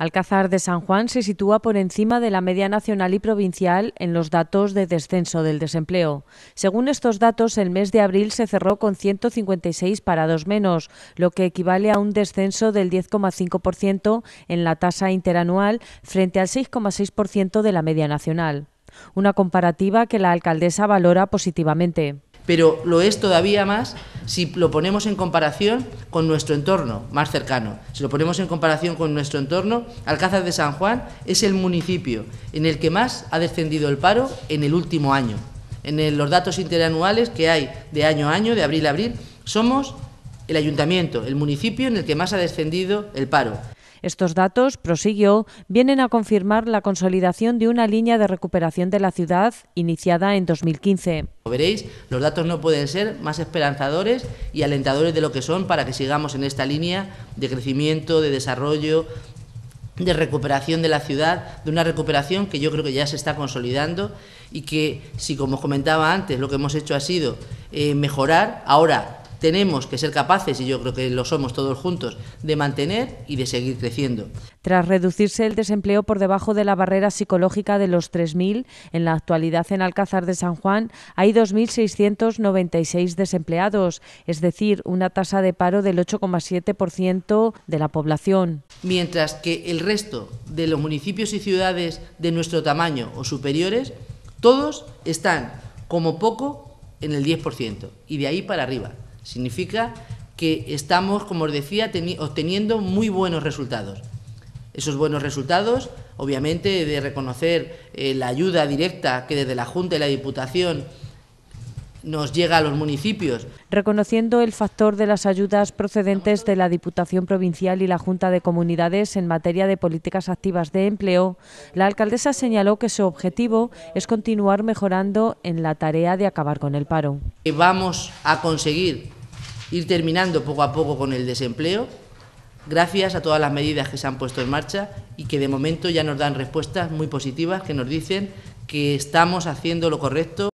Alcázar de San Juan se sitúa por encima de la media nacional y provincial en los datos de descenso del desempleo. Según estos datos, el mes de abril se cerró con 156 parados menos, lo que equivale a un descenso del 10,5% en la tasa interanual frente al 6,6% de la media nacional. Una comparativa que la alcaldesa valora positivamente pero lo es todavía más si lo ponemos en comparación con nuestro entorno más cercano. Si lo ponemos en comparación con nuestro entorno, Alcázar de San Juan es el municipio en el que más ha descendido el paro en el último año. En los datos interanuales que hay de año a año, de abril a abril, somos el ayuntamiento, el municipio en el que más ha descendido el paro. Estos datos, prosiguió, vienen a confirmar la consolidación de una línea de recuperación de la ciudad iniciada en 2015. Como veréis, los datos no pueden ser más esperanzadores y alentadores de lo que son para que sigamos en esta línea de crecimiento, de desarrollo, de recuperación de la ciudad, de una recuperación que yo creo que ya se está consolidando y que, si como comentaba antes, lo que hemos hecho ha sido eh, mejorar, ahora tenemos que ser capaces, y yo creo que lo somos todos juntos, de mantener y de seguir creciendo. Tras reducirse el desempleo por debajo de la barrera psicológica de los 3.000, en la actualidad en Alcázar de San Juan hay 2.696 desempleados, es decir, una tasa de paro del 8,7% de la población. Mientras que el resto de los municipios y ciudades de nuestro tamaño o superiores, todos están como poco en el 10% y de ahí para arriba. Significa que estamos, como os decía, obteniendo muy buenos resultados. Esos buenos resultados, obviamente, de reconocer eh, la ayuda directa que desde la Junta y la Diputación nos llega a los municipios. Reconociendo el factor de las ayudas procedentes de la Diputación Provincial y la Junta de Comunidades en materia de políticas activas de empleo, la alcaldesa señaló que su objetivo es continuar mejorando en la tarea de acabar con el paro. Vamos a conseguir ir terminando poco a poco con el desempleo, gracias a todas las medidas que se han puesto en marcha y que de momento ya nos dan respuestas muy positivas que nos dicen que estamos haciendo lo correcto.